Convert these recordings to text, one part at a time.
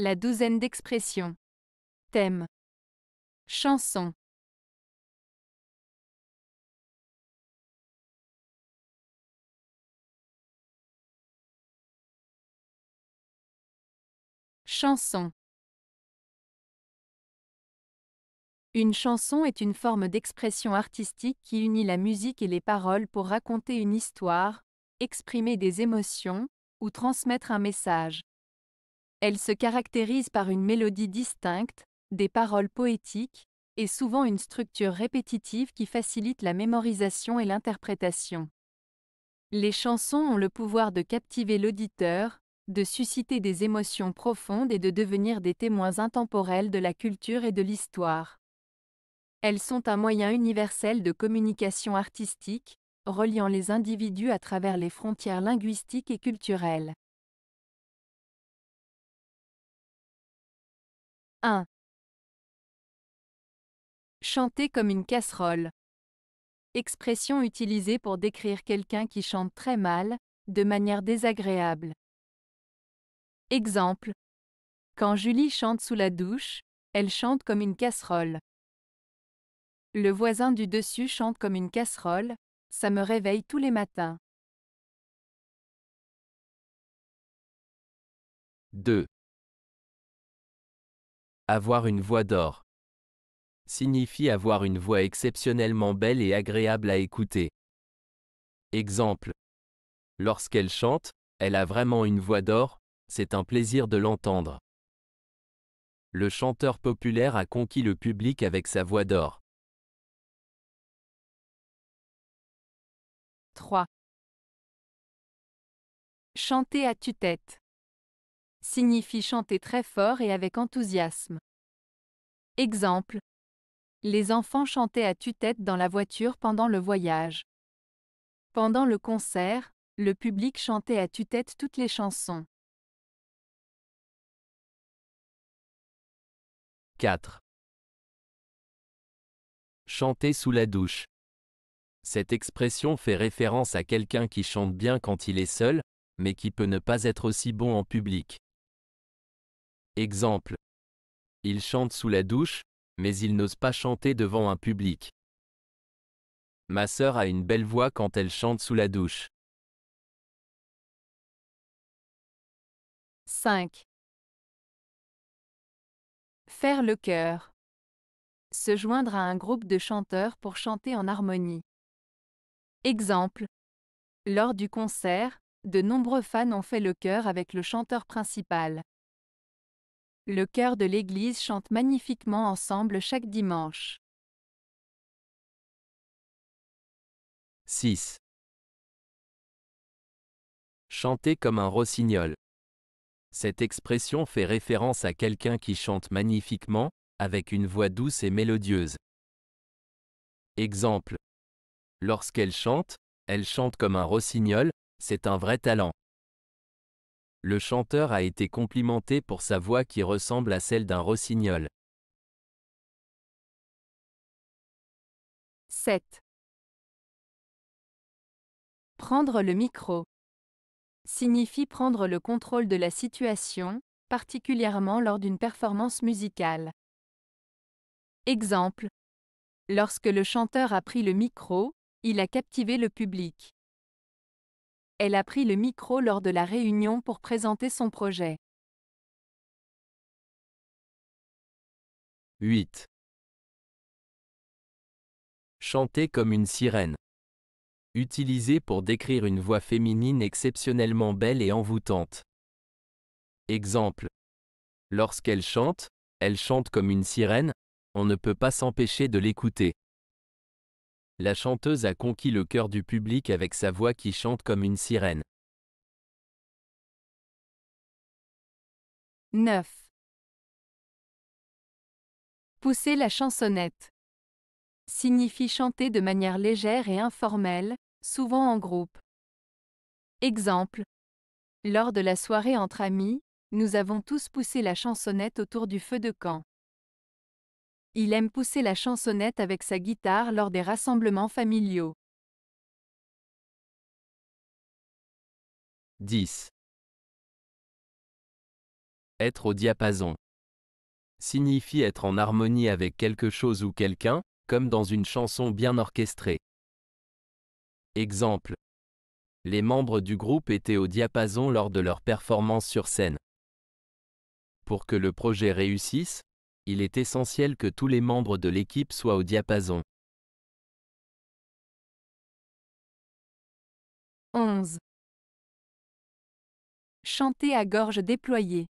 La douzaine d'expressions. Thème. Chanson. Chanson. Une chanson est une forme d'expression artistique qui unit la musique et les paroles pour raconter une histoire, exprimer des émotions, ou transmettre un message. Elle se caractérise par une mélodie distincte, des paroles poétiques, et souvent une structure répétitive qui facilite la mémorisation et l'interprétation. Les chansons ont le pouvoir de captiver l'auditeur, de susciter des émotions profondes et de devenir des témoins intemporels de la culture et de l'histoire. Elles sont un moyen universel de communication artistique, reliant les individus à travers les frontières linguistiques et culturelles. 1. Chanter comme une casserole. Expression utilisée pour décrire quelqu'un qui chante très mal, de manière désagréable. Exemple. Quand Julie chante sous la douche, elle chante comme une casserole. Le voisin du dessus chante comme une casserole, ça me réveille tous les matins. 2. Avoir une voix d'or signifie avoir une voix exceptionnellement belle et agréable à écouter. Exemple. Lorsqu'elle chante, elle a vraiment une voix d'or, c'est un plaisir de l'entendre. Le chanteur populaire a conquis le public avec sa voix d'or. 3. Chanter à tue-tête signifie chanter très fort et avec enthousiasme. Exemple. Les enfants chantaient à tue-tête dans la voiture pendant le voyage. Pendant le concert, le public chantait à tue-tête toutes les chansons. 4. Chanter sous la douche. Cette expression fait référence à quelqu'un qui chante bien quand il est seul, mais qui peut ne pas être aussi bon en public. Exemple. Il chante sous la douche, mais il n'ose pas chanter devant un public. Ma sœur a une belle voix quand elle chante sous la douche. 5. Faire le chœur. Se joindre à un groupe de chanteurs pour chanter en harmonie. Exemple. Lors du concert, de nombreux fans ont fait le chœur avec le chanteur principal le chœur de l'Église chante magnifiquement ensemble chaque dimanche. 6. Chanter comme un rossignol. Cette expression fait référence à quelqu'un qui chante magnifiquement, avec une voix douce et mélodieuse. Exemple. Lorsqu'elle chante, elle chante comme un rossignol, c'est un vrai talent. Le chanteur a été complimenté pour sa voix qui ressemble à celle d'un rossignol. 7. Prendre le micro signifie prendre le contrôle de la situation, particulièrement lors d'une performance musicale. Exemple. Lorsque le chanteur a pris le micro, il a captivé le public elle a pris le micro lors de la réunion pour présenter son projet. 8. Chanter comme une sirène. Utilisé pour décrire une voix féminine exceptionnellement belle et envoûtante. Exemple. Lorsqu'elle chante, elle chante comme une sirène, on ne peut pas s'empêcher de l'écouter la chanteuse a conquis le cœur du public avec sa voix qui chante comme une sirène. 9. Pousser la chansonnette signifie chanter de manière légère et informelle, souvent en groupe. Exemple. Lors de la soirée entre amis, nous avons tous poussé la chansonnette autour du feu de camp. Il aime pousser la chansonnette avec sa guitare lors des rassemblements familiaux. 10. Être au diapason. Signifie être en harmonie avec quelque chose ou quelqu'un, comme dans une chanson bien orchestrée. Exemple. Les membres du groupe étaient au diapason lors de leur performance sur scène. Pour que le projet réussisse, il est essentiel que tous les membres de l'équipe soient au diapason. 11. Chanter à gorge déployée.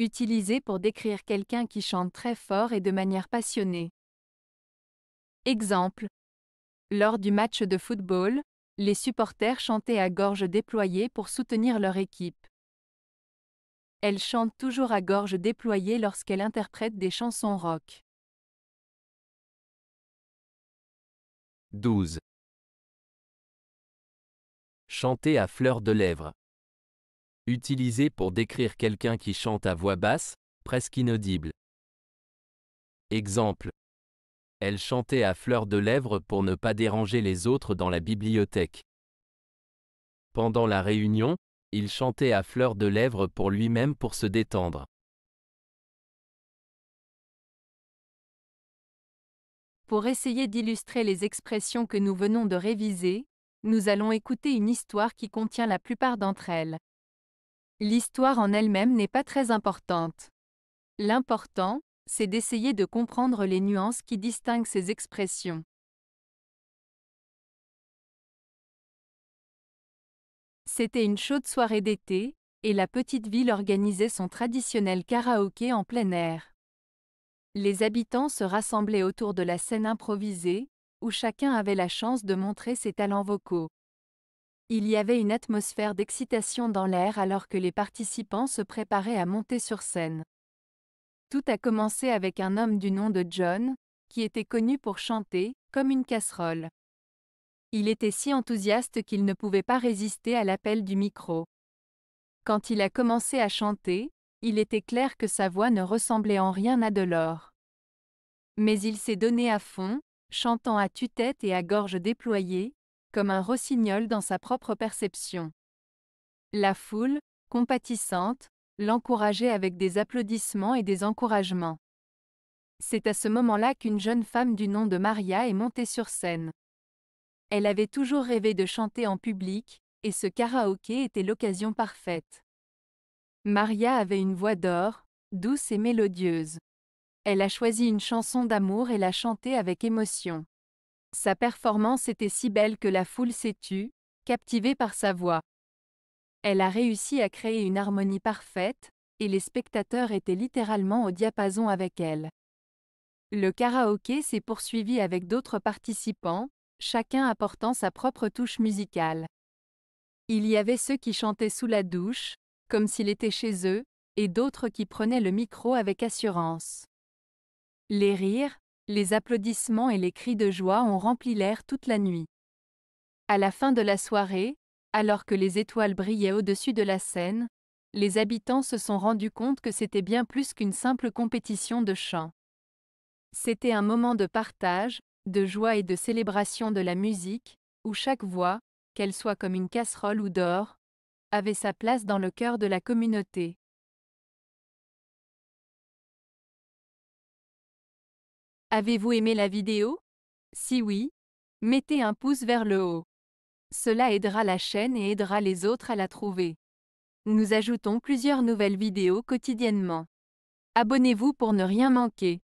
Utilisé pour décrire quelqu'un qui chante très fort et de manière passionnée. Exemple. Lors du match de football, les supporters chantaient à gorge déployée pour soutenir leur équipe. Elle chante toujours à gorge déployée lorsqu'elle interprète des chansons rock. 12. Chanter à fleur de lèvres. Utilisé pour décrire quelqu'un qui chante à voix basse, presque inaudible. Exemple. Elle chantait à fleur de lèvres pour ne pas déranger les autres dans la bibliothèque. Pendant la réunion, il chantait à fleur de lèvres pour lui-même pour se détendre. Pour essayer d'illustrer les expressions que nous venons de réviser, nous allons écouter une histoire qui contient la plupart d'entre elles. L'histoire en elle-même n'est pas très importante. L'important, c'est d'essayer de comprendre les nuances qui distinguent ces expressions. C'était une chaude soirée d'été, et la petite ville organisait son traditionnel karaoké en plein air. Les habitants se rassemblaient autour de la scène improvisée, où chacun avait la chance de montrer ses talents vocaux. Il y avait une atmosphère d'excitation dans l'air alors que les participants se préparaient à monter sur scène. Tout a commencé avec un homme du nom de John, qui était connu pour chanter, comme une casserole. Il était si enthousiaste qu'il ne pouvait pas résister à l'appel du micro. Quand il a commencé à chanter, il était clair que sa voix ne ressemblait en rien à de l'or. Mais il s'est donné à fond, chantant à tue-tête et à gorge déployée, comme un rossignol dans sa propre perception. La foule, compatissante, l'encourageait avec des applaudissements et des encouragements. C'est à ce moment-là qu'une jeune femme du nom de Maria est montée sur scène. Elle avait toujours rêvé de chanter en public, et ce karaoké était l'occasion parfaite. Maria avait une voix d'or, douce et mélodieuse. Elle a choisi une chanson d'amour et l'a chantée avec émotion. Sa performance était si belle que la foule s'est tue, captivée par sa voix. Elle a réussi à créer une harmonie parfaite, et les spectateurs étaient littéralement au diapason avec elle. Le karaoké s'est poursuivi avec d'autres participants, chacun apportant sa propre touche musicale. Il y avait ceux qui chantaient sous la douche, comme s'il était chez eux, et d'autres qui prenaient le micro avec assurance. Les rires, les applaudissements et les cris de joie ont rempli l'air toute la nuit. À la fin de la soirée, alors que les étoiles brillaient au-dessus de la scène, les habitants se sont rendus compte que c'était bien plus qu'une simple compétition de chant. C'était un moment de partage, de joie et de célébration de la musique, où chaque voix, qu'elle soit comme une casserole ou d'or, avait sa place dans le cœur de la communauté. Avez-vous aimé la vidéo Si oui, mettez un pouce vers le haut. Cela aidera la chaîne et aidera les autres à la trouver. Nous ajoutons plusieurs nouvelles vidéos quotidiennement. Abonnez-vous pour ne rien manquer.